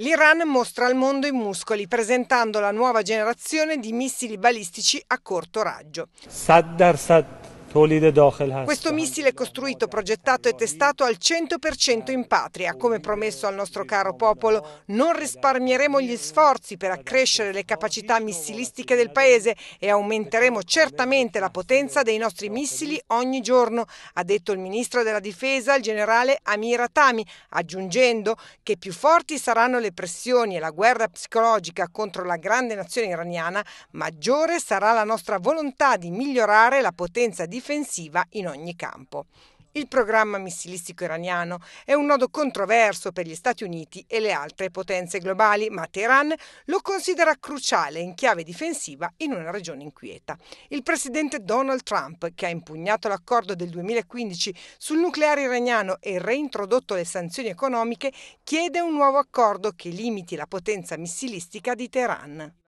L'Iran mostra al mondo i muscoli presentando la nuova generazione di missili balistici a corto raggio. Saddar Saddar questo missile è costruito, progettato e testato al 100% in patria. Come promesso al nostro caro popolo, non risparmieremo gli sforzi per accrescere le capacità missilistiche del Paese e aumenteremo certamente la potenza dei nostri missili ogni giorno, ha detto il Ministro della Difesa, il generale Amir Atami, aggiungendo che più forti saranno le pressioni e la guerra psicologica contro la grande nazione iraniana, maggiore sarà la nostra volontà di migliorare la potenza difensiva difensiva in ogni campo. Il programma missilistico iraniano è un nodo controverso per gli Stati Uniti e le altre potenze globali, ma Teheran lo considera cruciale in chiave difensiva in una regione inquieta. Il presidente Donald Trump, che ha impugnato l'accordo del 2015 sul nucleare iraniano e reintrodotto le sanzioni economiche, chiede un nuovo accordo che limiti la potenza missilistica di Teheran.